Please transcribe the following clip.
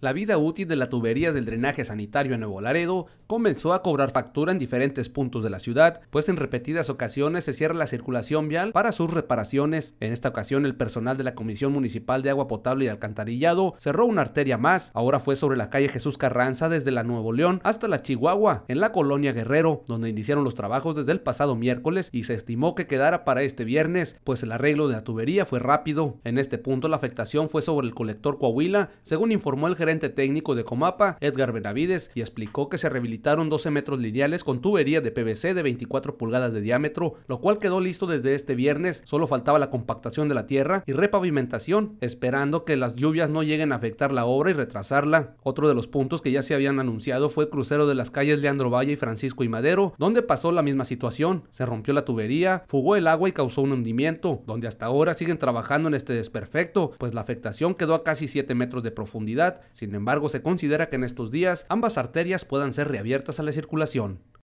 La vida útil de la tubería del drenaje sanitario en Nuevo Laredo comenzó a cobrar factura en diferentes puntos de la ciudad, pues en repetidas ocasiones se cierra la circulación vial para sus reparaciones. En esta ocasión, el personal de la Comisión Municipal de Agua Potable y Alcantarillado cerró una arteria más. Ahora fue sobre la calle Jesús Carranza desde la Nuevo León hasta la Chihuahua, en la colonia Guerrero, donde iniciaron los trabajos desde el pasado miércoles y se estimó que quedara para este viernes, pues el arreglo de la tubería fue rápido. En este punto, la afectación fue sobre el colector Coahuila, según informó el técnico de Comapa, Edgar Benavides, y explicó que se rehabilitaron 12 metros lineales con tubería de PVC de 24 pulgadas de diámetro, lo cual quedó listo desde este viernes, solo faltaba la compactación de la tierra y repavimentación, esperando que las lluvias no lleguen a afectar la obra y retrasarla. Otro de los puntos que ya se habían anunciado fue el crucero de las calles Leandro Valle y Francisco y Madero, donde pasó la misma situación, se rompió la tubería, fugó el agua y causó un hundimiento, donde hasta ahora siguen trabajando en este desperfecto, pues la afectación quedó a casi 7 metros de profundidad sin embargo, se considera que en estos días ambas arterias puedan ser reabiertas a la circulación.